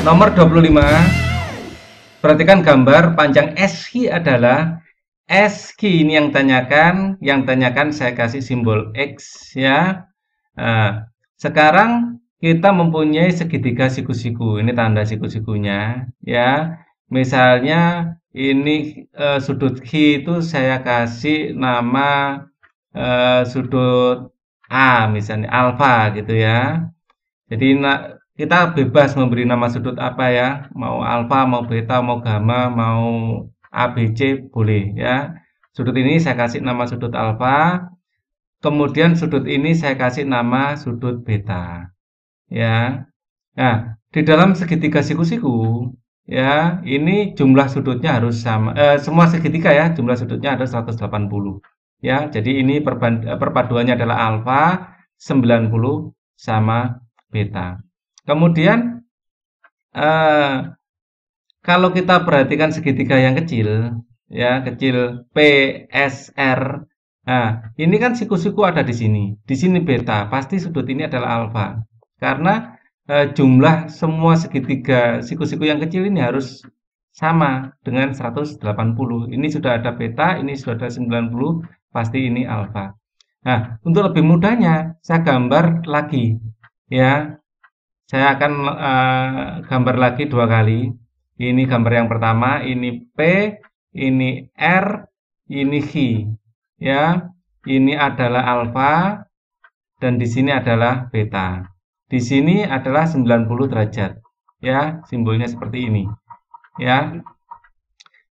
Nomor 25, perhatikan gambar panjang SQ adalah SQ ini yang tanyakan, yang tanyakan saya kasih simbol X ya. Nah, sekarang kita mempunyai segitiga siku-siku, ini tanda siku-sikunya ya. Misalnya ini e, sudut Q itu saya kasih nama e, sudut A misalnya alfa gitu ya. Jadi kita bebas memberi nama sudut apa ya, mau alfa, mau beta, mau gamma, mau ABC boleh ya. Sudut ini saya kasih nama sudut alfa, kemudian sudut ini saya kasih nama sudut beta. Ya. Nah, di dalam segitiga siku-siku ya, ini jumlah sudutnya harus sama eh, semua segitiga ya, jumlah sudutnya ada 180. Ya, jadi ini eh, perpaduannya adalah alfa 90 sama beta. Kemudian eh, kalau kita perhatikan segitiga yang kecil, ya kecil PSR. Nah, ini kan siku-siku ada di sini. Di sini beta, pasti sudut ini adalah alfa. Karena eh, jumlah semua segitiga siku-siku yang kecil ini harus sama dengan 180. Ini sudah ada beta, ini sudah ada 90, pasti ini alfa. Nah, untuk lebih mudahnya saya gambar lagi ya saya akan uh, gambar lagi dua kali. Ini gambar yang pertama, ini P, ini R, ini H, Ya, ini adalah alfa dan di sini adalah beta. Di sini adalah 90 derajat. Ya, simbolnya seperti ini. Ya.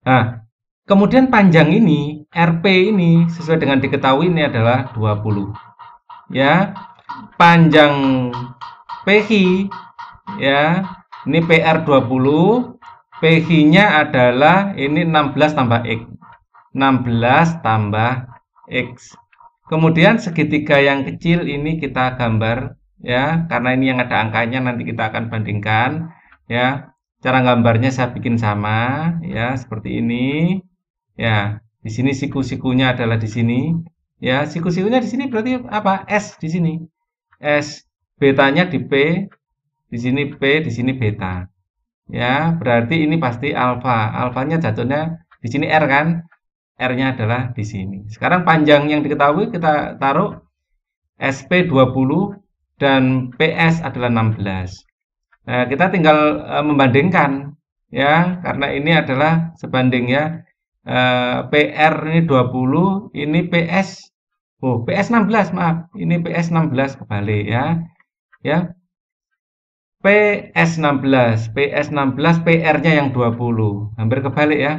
Nah, kemudian panjang ini, RP ini sesuai dengan diketahui ini adalah 20. Ya. Panjang PHI ya. Ini PR20 phi nya adalah ini 16 tambah X. 16 tambah X. Kemudian segitiga yang kecil ini kita gambar ya, karena ini yang ada angkanya nanti kita akan bandingkan ya. Cara gambarnya saya bikin sama ya, seperti ini. Ya, di sini siku-sikunya adalah di sini. Ya, siku-sikunya di sini berarti apa? S di sini. S betanya di P, di sini P, di sini beta. Ya, berarti ini pasti alfa. Alfanya jatuhnya di sini R kan? R-nya adalah di sini. Sekarang panjang yang diketahui kita taruh SP 20 dan PS adalah 16. Nah, kita tinggal uh, membandingkan ya, karena ini adalah sebanding ya. Uh, eh, PR ini 20, ini PS. Oh, PS 16, maaf. Ini PS 16 kebalik ya ya PS16 PS16 PR-nya yang 20 hampir kebalik ya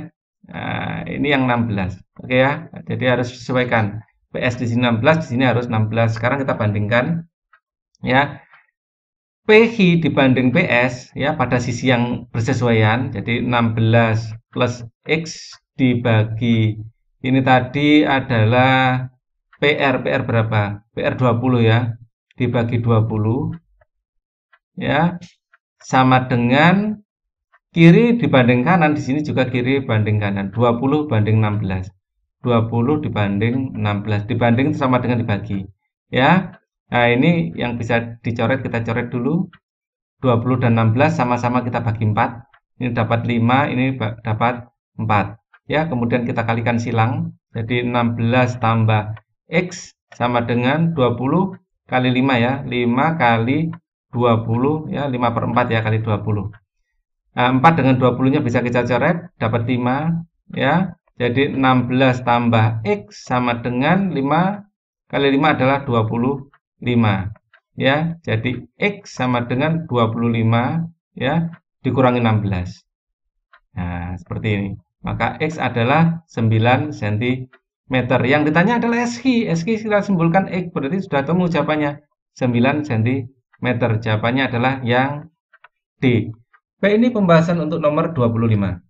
nah, ini yang 16 oke ya jadi harus sesuaikan PS di sini 16 di sini harus 16 sekarang kita bandingkan ya PH dibanding PS ya pada sisi yang bersesuaian jadi 16 plus X dibagi ini tadi adalah PR PR berapa PR 20 ya dibagi 20 ya sama dengan kiri dibanding kanan di sini juga kiri banding kanan 20 banding 16 20 dibanding 16 dibanding sama dengan dibagi ya nah ini yang bisa dicoret kita coret dulu 20 dan 16 sama-sama kita bagi 4 ini dapat 5 ini dapat 4 ya kemudian kita kalikan silang jadi 16 tambah X sama dengan 20 kali 5 ya 5 kali 20 ya 5 per 4 ya kali 20 nah, 4 dengan 20 nya bisa kita coret dapat 5 ya jadi 16 tambah X sama dengan 5 kali 5 adalah 25 ya jadi X sama dengan 25 ya dikurangi 16 nah seperti ini maka X adalah 9 cm meter. Yang ditanya adalah SQ. SQ kita simpulkan X, berarti sudah temu jawabannya. 9 cm. Jawabannya adalah yang D. Baik, ini pembahasan untuk nomor 25.